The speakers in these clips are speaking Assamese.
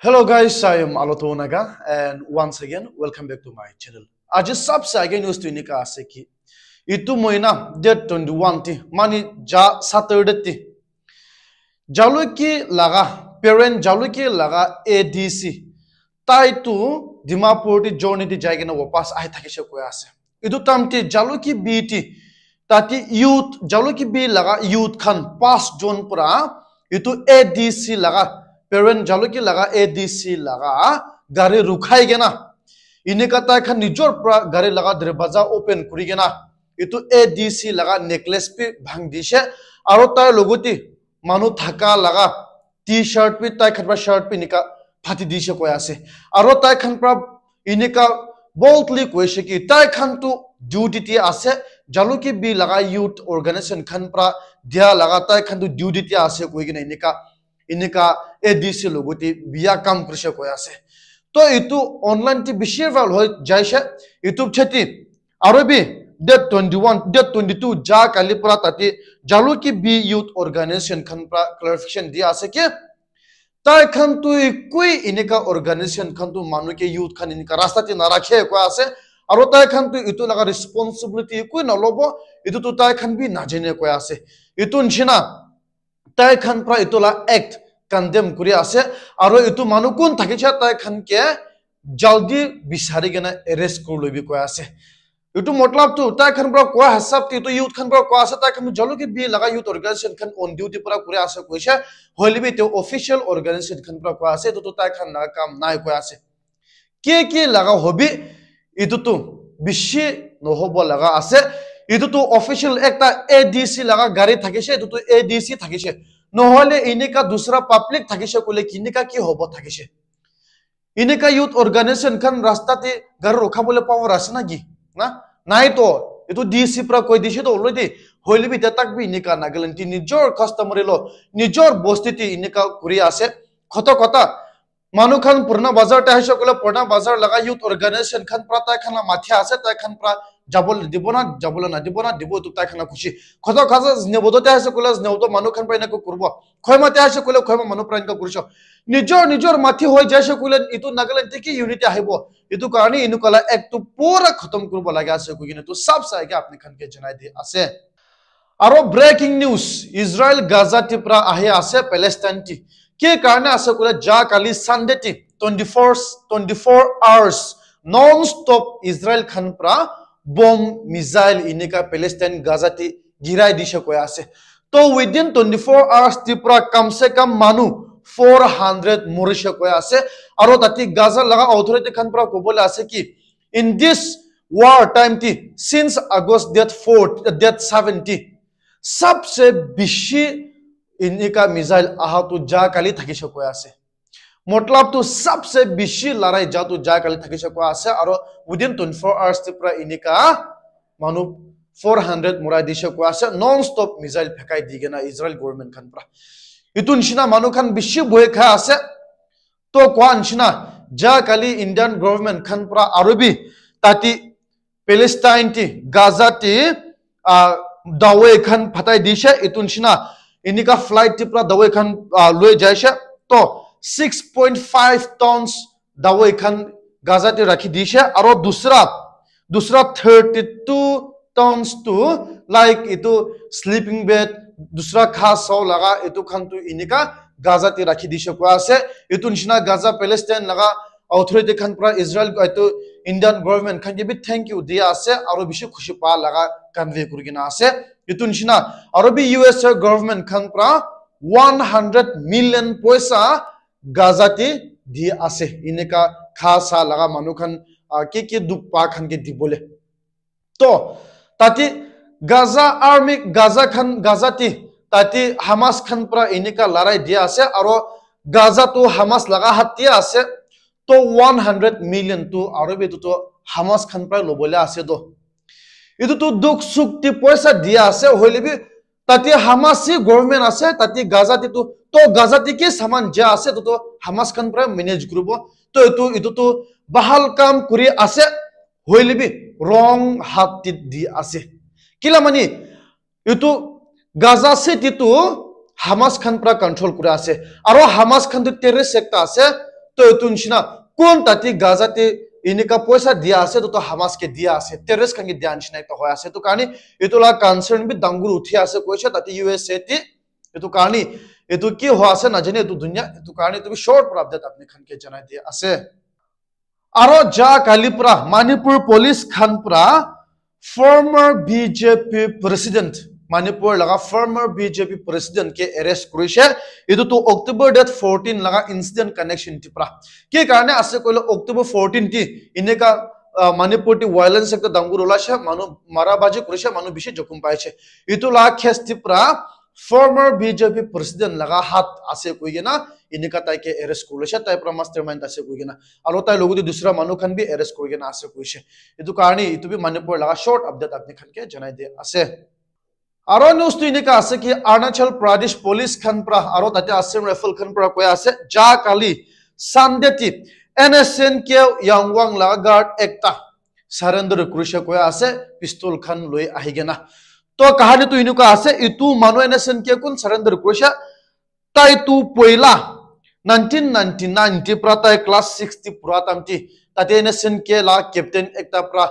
Hello guys, I am Aloto Naga and once again welcome back to my channel. Aaj sabse aage news to nika ase ki itu moina date 21 ti mani ja Saturday ti jaluki laga parent jaluki laga ADC tai tu Dimapur ti journey ti jaige na wapas ai thake she koi ase. Itu tam ti jaluki B tati youth jaluki B laga youth khan pass June pura itu ADC laga parent Jalukie লগা এ ডি চি লগা গাড়ী ৰখাই কেনা এনেকুৱা তাই খান নিজৰ পৰা গাড়ী লগা দৰৱাজা অপেন কৰি কেনা এইটো এ ডি চি লগা নেকলেছ পি ভাং দিছে আৰু তাইৰ লগতে মানুহ থকা লগা টি শ্বাৰ্ট পি তাই খান পৰা শ্বাৰ্ট পি নিকা ফাটি দিছে কৈ আছে আৰু তাই খান পৰা এনেকুৱা বল্ডলি কৈছে কি তাই খানটো ডিউটিটি আছে জালুকী বি লগা ইউথ অৰ্গেনাইজেশ্যন খান পৰা দিয়া লগা তাই খানটো ডিউটিটি আছে কৈ কিনে এনেকুৱা এনেকুৱা এ দিছিলোঁ গোটেই বিয়া কাম কৰিছে কৈ আছে তো এইটো অনলাইনটি বেছি ভাল হৈ যাইছে ইউটিউব খেতি আৰু বি date twenty one date twenty two যা কালিৰ পৰা তাতে জালো কি বি ইউথ অৰ্গেনাইজেশ্যনখন পৰা ক্লাৰিফিকেশ্যন দিয়া আছে কি তাইখনটো একোৱেই এনেকুৱা অৰ্গেনাইজেশ্যনখনটো মানুহকে ইউথখন এনেকুৱা ৰাস্তাতে নাৰাখে কোৱা আছে আৰু তাইখনটো এইটো লগা ৰেচপনচিবিলিটি একোৱেই নল'ব ইটো তাই তাইখন বি নাজানে কৈ আছে এইটো নিচিনা তাইখান পৰা ইটোলা এক্ট কনডেম কৰি আছে আৰু এইটো মানুহ কোন থাকিছে তাইখানকে জলদি বিচাৰি কেনে এৰেষ্ট কৰি লৈ কৈ আছে এইটো মতলবটো তাইখান পৰা কোৱা হিচাপটো এইটো ইউথখন পৰা কোৱা আছে তাইখন জলকি বি লগা ইউথ অৰ্গেনাইজেশ্যনখন অন ডিউটিৰ পৰা কৰি আছে কৈছে হলি বি তেওঁ অফিচিয়েল খান পৰা কোৱা আছে তাই খান লগা কাম নাই কৈ আছে কি কি লগা হবি এইটোতো বেছি নহ'ব লগা আছে ইটো তো অফিসিয়াল একটা এডিসি লাগা গাড়ি থাকিছে ইটো তো এডিসি থাকিছে নহলে ইনেকা দুসরা পাবলিক থাকিছে কলে কিনেকা কি হব থাকিছে ইনেকা ইউথ অর্গানাইজেশন খান রাস্তাতে গাড়ি রখাবলে পাওয়ার আছে নাকি না নাই তো এইটো ডি চি পৰা কৈ দিছে তো অলৰেডি হলি বিদ্যা তাক বি এনেকা নাগালেন তি নিজৰ কাষ্টমাৰে ল নিজৰ বস্তিতে এনেকা কৰি আছে খত কথা মানুহ খান পুরনা বাজার তাই সকলে পুৰণা বাজাৰ লগা ইউথ অর্গানাইজেশন খান পৰা তাই খানা মাথিয়া আছে তাই খান যাবলৈ দিব না যাবলৈ নাদিব না দিব তোক তাইখানা খুচি খত খাজা স্নেহবোধতে আছে কলে স্নেহবোধ মানুহখন প্ৰাণীক কৰিব ক্ষয়মাতে আছে কলে ক্ষয় মানুহ প্ৰাণীক কৰিছ নিজৰ নিজৰ মাটি হৈ যাইছে কলে ইটো নাগালেণ্ড থাকি ইউনিটি আহিব এইটো কাৰণে এনেকুৱা একটো পুৰা খতম কৰিব লাগে আছে কৈ কিনে তো চব চাইকে আপুনি খানকে জনাই দি আছে আৰু ব্ৰেকিং নিউজ ইজৰাইল গাজা পৰা আহি আছে টি কি কাৰণে আছে কলে যা কালি ছানডেটি twenty four twenty four hours non stop Israel খান পৰা বম মিজাইল এনেকুৱা পেলেষ্টাইন গাজাটি গিৰাই দিছে কৈ আছে তো উইদিন টুৱেণ্টি ফ'ৰ আৱাৰ্চটিৰ পৰা কমচে কম মানুহ ফ'ৰ হাণ্ড্ৰেড মৰিছে কৈ আছে আৰু তাতে গাজা লগা অথৰিটি খন পৰা ক'বলৈ আছে কি ইন দিছ ৱাৰ টাইমটি since August date four date seventy চবচে বেছি এনেকুৱা মিজাইল অহাটো যা কালি থাকিছে কৈ আছে মতলবটো সবচে বেছি লড়াই যাতো যায় কালি থাকি চকু আছে আৰু উইদিন টুৱেণ্টি ফ'ৰ আৱাৰ্ছ পৰা এনেকুৱা মানুহ ফ'ৰ হাণ্ড্ৰেড মৰাই দি চকু আছে নন ষ্টপ মিজাইল ফেকাই দি কিনে ইজৰাইল গভৰ্ণমেণ্ট খান পৰা ইটো নিচিনা মানুহ খান বেছি বহি খাই আছে তো কোৱা নিচিনা যা কালি ইণ্ডিয়ান গভৰ্ণমেণ্ট খান পৰা আৰু বি তাতে পেলেষ্টাইনটি গাজাটি দাৱৈ খান ফাটাই দিছে ইটো নিচিনা এনেকুৱা ফ্লাইটটি পৰা দাৱৈ খান লৈ যাইছে তো ছিক্স পইণ্ট ফাইভ টনছ ডাৱ এইখন গাজাতে ৰাখি দিছে আৰু দোচৰাত দোচৰাত থাৰ্টি টু টনছটো লাইক এইটো শ্লিপিং বেড দোচৰা খা চাও লগা এইটো খানটো এনেকুৱা গাজাতে ৰাখি দিছে কোৱা আছে এইটো নিচিনা গাজা পেলেষ্টাইন লগা অথৰিটি খান পৰা ইজৰাইল এইটো ইণ্ডিয়ান গভৰ্ণমেণ্ট খান কিবি থেংক ইউ দিয়া আছে আৰু বেছি খুচি পোৱা লগা কনভে কৰি কিনা আছে এইটো নিচিনা আৰু বি ইউ এছ গভৰ্ণমেণ্ট খান পৰা ওৱান হাণ্ড্ৰেড মিলিয়ন পইচা গাজাতি দি আছে এনেকা খা চাহ লগা মানুহ খান কি কি দুখ পা খান কে দিবলে তো তাতে গাজা আৰ্মি গাজা খান গাজাতি তাতে হামাজ খান পৰা এনেকা লৰাই দিয়া আছে আৰু গাজাটো হামাজ লগা হাত দিয়া আছে তো ওৱান হাণ্ড্ৰেড মিলিয়নটো আৰু এইটোতো হামাজ খান পৰাই ল'বলৈ আছে তো এইটোতো দুখ চুক্তি পইচা দিয়া আছে হ'লেবি তাতে হামাছ গভৰ্ণমেণ্ট আছে তাতে গাজাত এইটো তো গাজাতিকে চামান যা আছে তো হামাছ খান পৰা মেনেজ কৰিব তো এইটো এইটোতো ভাল কাম কৰি আছে হৈ লবি ৰং হাতিত দি আছে কিলা মানে এইটো গাজা চিটিটো হামাছ খান পৰা কণ্ট্ৰল কৰি আছে আৰু হামাছ খানটো টেৰিষ্ট ছেক্টৰ আছে তো এইটো নিচিনা কোন তাতে গাজাতে इनका पैसा दिया आसे तो হামাস কে দিয়া আছে টেররিস্ট কাঙ্গি দিয়া নিচিনাই তো হয়ে আছে তো কারণে এতলা কনসার্ন বি ডাঙ্গুর উঠি আছে কৈছে তাতে ইউএসএ তে এতো কারণে এতো কি হওয়া আছে না জানি এতো দুনিয়া এতো কারণে তুমি শর্ট প্রাপ্ত আপনি খানকে জানাই দিয়ে আছে আর যা কালিপুরা মণিপুর পুলিশ খানপুরা ফর্মার বিজেপি প্রেসিডেন্ট মণিপুৰ লগা ফৰ্মাৰ বিজেপি প্ৰেচিডেণ্ট কে এৰেষ্ট কৰিছে এইটোতো অক্টোবৰ ডেট ফৰ্টিন লগা ইঞ্চিডেণ্ট কানেকশ্যন পৰা কি কাৰণে আছে কৈ অক্টোবৰ ফৰ্টিনটি এনেকুৱা মণিপুৰটি ভাইলেঞ্চ একটা ডাঙৰ ওলাইছে মানুহ মাৰাবাজি কৰিছে মানুহ বেছি জখম পাইছে এইটো লগা খেষ্টি পৰা ফৰ্মাৰ বিজেপি প্ৰেচিডেণ্ট লগা হাত আছে কৈ কিনা এনেকুৱা তাইকে এৰেষ্ট কৰি লৈছে তাইৰ পৰা মাষ্টাৰ মাইণ্ড আছে কৈ কিনা আৰু তাইৰ লগতে দুচৰা মানুহখন বি এৰেষ্ট কৰি কিনা আছে কৈছে এইটো কাৰণে এইটো বি মণিপুৰ লগা শ্বৰ্ট আপডেট আপুনি খানকে জনাই দিয়া আছে aro news tu inika ase ki arunachal pradesh police khanpra aro tate assam rifle khanpra koi ase ja kali sunday ti nsn ke yangwang la guard ekta surrender kurisha koi ase pistol khan loi ahigena to kahani tu inika ase itu manu nsn ke kun surrender kurisha tai tu poila 1999 ti prata class 6 ti pura tamti tate nsn ke la captain ekta pra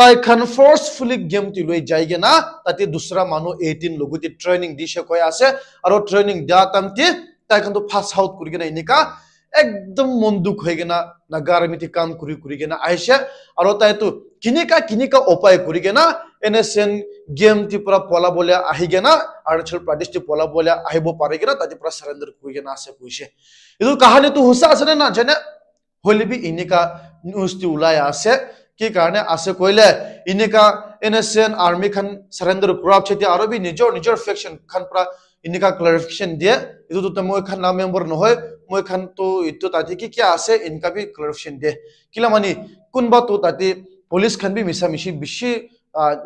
তাইখান ফৰ্চফুলি গেমটি লৈ যায়গে না তাতে দোচৰা মানুহ এইটিন লগতে ট্ৰেইনিং দিছে কৈ আছে আৰু ট্ৰেইনিং দিয়া টাইমটি তাইখানটো ফাৰ্ষ্ট আউট কৰি কিনে এনেকা একদম মন দুখ হৈ কিনে নাগাৰ মিতি কাম কৰি কৰি কিনে আহিছে আৰু তাইতো কিনিকা কিনিকা উপায় কৰি কিনে এনে চেন গেমটিৰ পৰা পলাবলীয়া আহি কিনে অৰুণাচল প্ৰদেশটি পলাবলীয়া আহিব পাৰি কিনে তাতে পৰা চাৰেণ্ডাৰ কৰি কিনে আছে কৈছে এইটো কাহানিটো সঁচা আছেনে না যেনে হলিবি এনেকা নিউজটি ওলাই আছে কি কাৰণে আছে কৈলে ইনিকা ইনচেণ্ট আৰ্মী খন চাৰেণ্ডাৰ কৰাব যেতিয়া আৰু নিজৰ নিজৰ ফেকশ্যন খান পৰা ইনিকা ক্লাৰিফিকেশ্যন দিয়ে এইটো তো মই এখন নাম মেম্বৰ নহয় মই এখন তো এইটো তাতে কি কি আছে ইনকা বি ক্লাৰিফিকেশ্যন দিয়ে কিলা মানে কোনোবা তো তাতে পুলিচ খান বি মিছা মিছি বেছি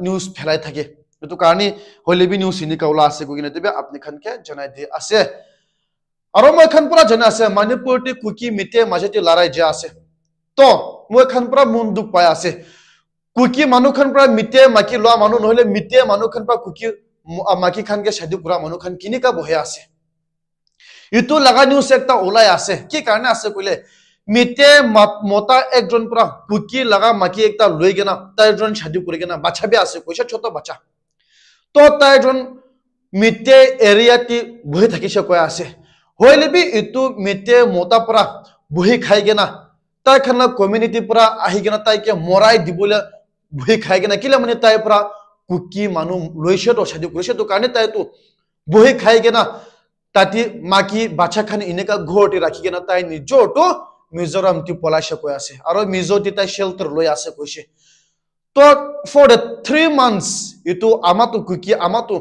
নিউজ ফেলাই থাকে এইটো কাৰণে হলে বি নিউজ ইনিকা ওলা আছে গৈ কিনে তেতিয়া আপুনি খান কে জনাই দিয়ে আছে আৰু মই এখন পৰা জনা আছে মণিপুৰতে কুকি মিতে মাজতে লৰাই যে আছে তো মই খান পৰা মন দুখ পাই আছে কুকি মানুহ খান পৰা মিতে মাকি লোৱা মানুহ নহ'লে মিতে মানুহ খান পৰা কুকি মাকি খানকে শাদি কৰা মানুহ খান কিনিকা বহে আছে ইটো লগা নিউজ এটা ওলাই আছে কি কাৰণে আছে কৰিলে মিতে মতা একজন পৰা কুকি লগা মাকি একটা লৈ কেনা তাই এজন শাদি কৰি কেনা বাচ্চা বি আছে কৈছে ছোট বাচ্চা তো তাই এজন মিতে এৰিয়াটি বহি থাকিছে কৈ আছে হইলে বি ইটো মিতে মতা পৰা বহি খাই কেনা তাই খানা কমিউনিটিৰ পৰা আহি কিনে তাইকে মৰাই দিবলৈ ভুই খাই কিনে কেলে মানে তাইৰ পৰা কুকি মানুহ লৈছে অসাধু কৰিছে তো কাৰণে তাইতো বহি খাই কিনা তাতে মাকি বাচ্ছা খান এনেকুৱা ঘৰতে ৰাখি কিনা তাই নিজৰতো মিজোৰামটি পলাইছে কৈ আছে আৰু মিজতি তাই শ্বেল্টাৰ লৈ আছে কৈছে তো ফৰ দ্য থ্ৰী মান্থছ এইটো আমাতো কুকি আমাতো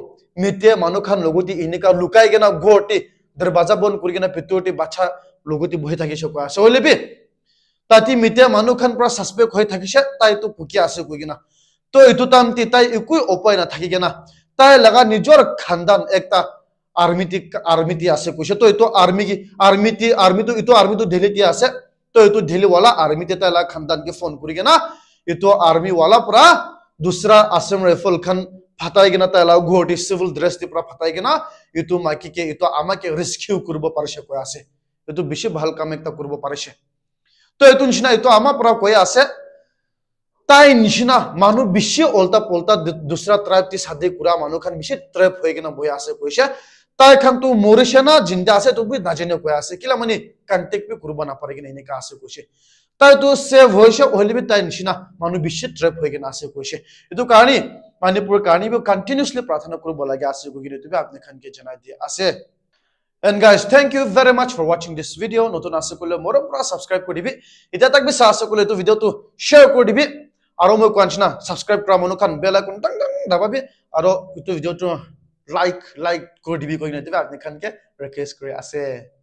মিতিয়ে মানুহ খান লগতে এনেকুৱা লুকাই কিনা ঘৰতে দৰবাজা বন্ধ কৰি কিনে ভিতৰতে লগতি লগতে বহি থাকিছে কৈ আছে অলিবি তাতে মিটিয়া মানুহ খান পৰা চাছপেক হৈ থাকিছে তাইতো ভুকি আছে কৈ কিনা তো এইটো টাইম তে তাই একো উপায় নাথাকি কিনা তাই লগা নিজৰ খানদান এটা আৰ্মিটি আৰ্মিটি আছে কৈছে তো এইটো আৰ্মি কি আৰ্মিটি আৰ্মিটো এইটো আৰ্মিটো দিল্লীতে আছে তো এইটো দিল্লীৱালা আৰ্মিতে তাই লগা খানদানকে ফোন কৰি কিনা এইটো আৰ্মিৱালা পৰা দোচৰা আছাম ৰাইফল খান ফাটাই কিনা তাই লগা গুৱাহাটী চিভিল ড্ৰেছ দি পৰা ফাটাই কিনা এইটো মাইকীকে এইটো আমাকে ৰেস্কিউ কৰিব পাৰিছে কৈ আছে এইটো বেছি ভাল কাম এটা কৰিব পাৰিছে তো এইটো নিচিনা এইটো আমাৰ পৰা কৈ আছে তাই নিচিনা মানুহ বেছি অল্টা পল্টা দুচৰা ট্ৰাইপটি চাদি কুৰা মানুহ খান বেছি ট্ৰেপ হৈ কিনে বহি আছে কৈছে তাই খান তো মৰিছে না জিন্দা আছে তোক নাজানিও কৈ আছে কিলা মানে কণ্টেক্ট বি কৰিব নাপাৰে কিনে এনেকুৱা আছে কৈছে তাইতো চেভ হৈছে হলি বি তাইৰ নিচিনা মানুহ বেছি ট্ৰেপ হৈ কিনে আছে কৈছে এইটো কাৰণে মানিপুৰ কাৰণে কণ্টিনিউছলি প্ৰাৰ্থনা কৰিব লাগে আছে কৈ কিনে তুমি আপুনি খানকে জনাই দিয়া আছে And guys, thank you very much for watching this video. Not only subscribe, more of subscribe kodi bi. Ita tak bi saasa kule to video to share kodi bi. Aro mo kanchna subscribe kram ono kan bell icon dang dang daba bi. Aro itu video to like like kodi bi koi nai tiba ni kan ke request kore ase.